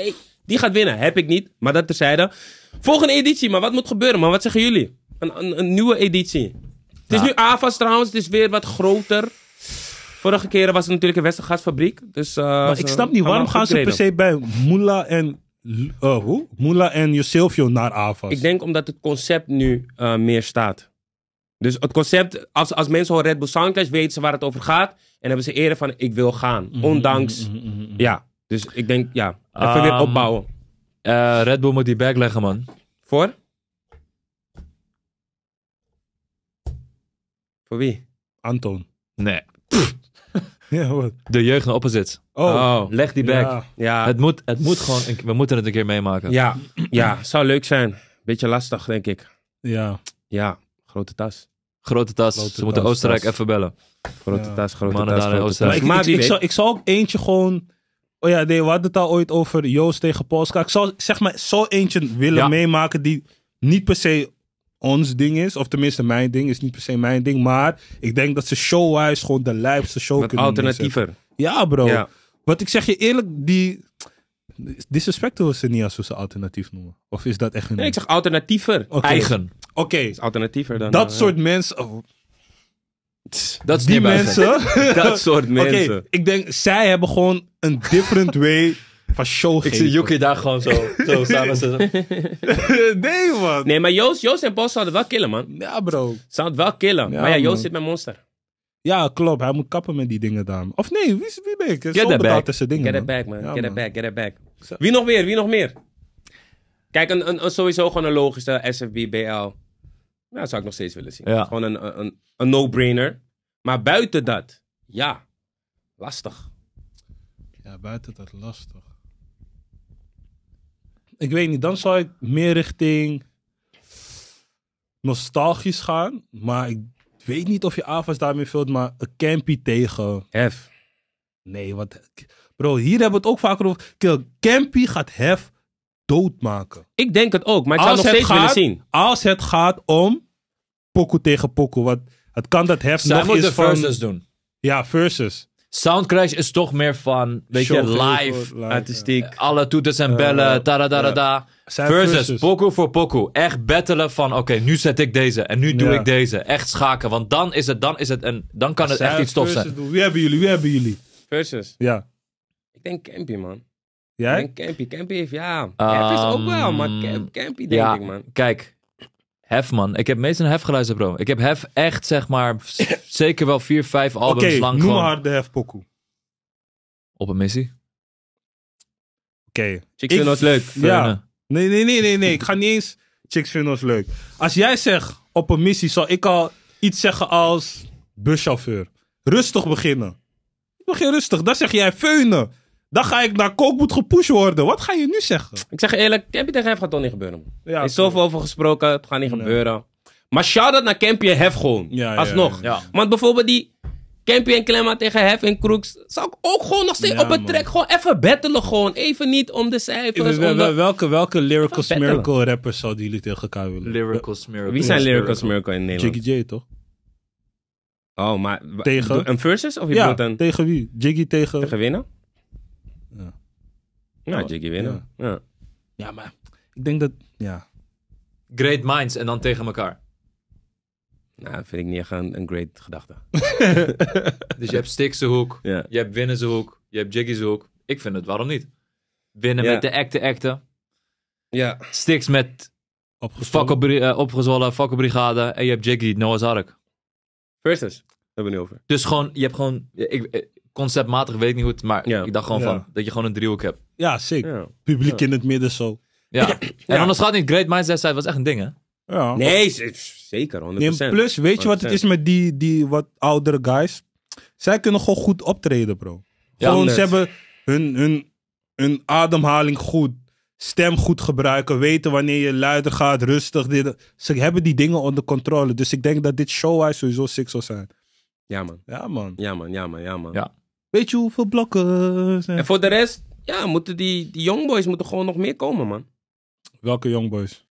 hey, die gaat winnen. Heb ik niet, maar dat terzijde. Volgende editie, maar wat moet gebeuren, Maar Wat zeggen jullie? Een, een, nieuwe editie. Het is nu AFAS trouwens, het is weer wat groter. Vorige keren was het natuurlijk een Westergasfabriek. Dus, eh, maar ik snap niet, waarom gaan ze per se bij Moula en eh, hoe? Moula en Josilvio naar AFAS. Ik denk omdat het concept nu eh, meer staat. Dus het concept, als, als mensen horen Red Bull Soundclash, weten ze waar het over gaat. En hebben ze eerder van, ik wil gaan. Mhm, Ondanks, mhm, mhm, ja. Dus ik denk, ja. Even weer ehm, opbouwen. Eh, Red Bull moet die back leggen, man. Voor? Voor wie? Anton. Nee. Ja, wat? De jeugd naar opposite. Oh. oh. Leg die back. Ja. Het, moet, het moet gewoon... we moeten het een keer meemaken. ja, ja, zou leuk zijn. Beetje lastig, denk ik. ja. Ja, grote tas. Grote tas. Ze moeten Oostenrijk even bellen. Grote tas, grote tas. ik, zal ik, ik, ik zou ook eentje gewoon Oh ja, nee, we hadden het al ooit over Joost tegen Polska. Ik zou zeg maar zo eentje willen meemaken die niet per se ons ding is. Of tenminste mijn ding is niet per se mijn ding. Maar ik denk dat ze showwise gewoon de lijpste show Wat kunnen alternatiever. Ja bro. Ja. Wat ik zeg je eerlijk, die... disrespecten ze niet als we ze alternatief noemen. Of is dat echt hun... Nee, ik zeg alternatiever. Eigen. Oké, Is alternatiever dan. dat eh, soort mensen... Oh. Dat die mensen. dat soort mensen. Oké, ik denk, zij hebben gewoon een different way van show Ik zie Yuki daar gewoon zo, zo samen zitten. nee, man. Nee, maar Joost, Joost en Paul zouden wel killen, man. Ja, bro. Zouden wel killen. maar ja, Joost zit met Monster. Ja, klopt. Hij moet kappen met die dingen dan. Of nee, wie, wie ben ik? Get back. dingen, get it back, man. get it back, get it back. Wie nog meer? Wie nog meer? Kijk, een, sowieso gewoon een logische SFB, BL. Nou, dat zou ik nog steeds willen zien. Ja. Gewoon een, een, een no-brainer. Maar buiten dat, ja, lastig. Ja, buiten dat lastig. Ik weet niet, dan zou ik meer richting nostalgisch gaan. Maar ik weet niet of je AFAS daarmee vult, maar een campy tegen. Hef. Nee, wat. Bro, hier hebben we het ook vaker over. Campy gaat Hef doodmaken. Ik denk het ook, maar ik zou nog steeds gaat, willen zien. Als het gaat om poko tegen poko, wat. Het kan dat hef Zij nog moet de versus doen. Ja, versus. Soundcrash is toch meer van, weet je, live, artistiek. Alle toeters en eh, bellen, uh, Uh, versus, versus, pokoe voor pokoe. Echt battelen van, oké, nu zet ik deze en nu doe ik deze. Echt schaken, want dan is het, dan is het, en dan kan het echt iets tof zijn. Doen. Wie hebben jullie, wie hebben jullie? Versus? Ja. Ik denk Campy, man. Jij? Ik denk Campy. Campy heeft, ja. Um, ehm, heeft is ook wel, maar Campy denk ik, man. Kijk, Hef, man. Ik heb meestal Hef geluisterd, bro. Ik heb Hef echt, zeg maar, zeker wel vier, vijf albums okay, lang noem gewoon... maar de Hef Op een missie. Oké. Chicks vinden ons leuk. Ja. Nee, nee, nee, nee, nee. Ik ga niet eens... Chicks vinden ons leuk. Als jij zegt op een missie, zal ik al iets zeggen als buschauffeur. Rustig beginnen. Ik begin rustig. Dan zeg jij feunen. Dan ga ik naar Kook moet gepusht worden. Wat ga je nu zeggen? Ik zeg eerlijk, Campy tegen Hef gaat toch niet gebeuren. er is zoveel over gesproken, het gaat niet gebeuren. Maar shout dat naar Campy en Hef gewoon. Ja, Alsnog. Want bijvoorbeeld die Campy en Klemma tegen Hef en Crooks. Zou ik ook gewoon nog steeds op het trek. gewoon even battelen gewoon. Even niet om de cijfers. We, we, welke, welke Lyrical Miracle rappers zouden jullie tegen elkaar willen? Lyrical Miracle. Wie zijn Lyrical Miracle in Nederland? Jiggy J toch? Oh, maar... Tegen? Een versus? Of je ja, tegen wie? Jiggy tegen... Tegen winnen? Nou? Ja, ja nou, Jiggy winnen. Ja. ja. maar ik denk dat... Ja. Great minds en dan tegen elkaar. Nou, vind ik niet echt een, great gedachte. dus je hebt Stikse hoek, ja. je hebt Winnen hoek, je hebt Jiggy's hoek. Ik vind het, waarom niet? Winnen met de acte acte. Ja. Sticks met opgezwollen, fakkelbrigade eh, En je hebt Jiggy, Noah's Ark. Versus. Hebben we nu over. Dus gewoon, je hebt gewoon. Ik, conceptmatig weet ik niet goed, maar ik dacht gewoon van dat je gewoon een driehoek hebt. Ja, sick. Publiek in het midden zo. Ja. En anders gaat niet. Great mindset was echt een ding, hè? Ja. Nee, zeker, 100%. Nee, plus, weet je wat het is met die, die wat oudere guys? Zij kunnen gewoon goed optreden, bro. gewoon, ze hebben hun, hun, hun ademhaling goed, stem goed gebruiken, weten wanneer je luider gaat, rustig. Dit, ze hebben die dingen onder controle. Dus ik denk dat dit showwise sowieso sick zal zijn. Ja, man. Ja, man. Ja, man. Ja, man. Ja, man. Ja. Weet je hoeveel blokken... Eh, zijn? En voor de rest, ja, moeten die, die youngboys moeten gewoon nog meer komen, man. Welke youngboys?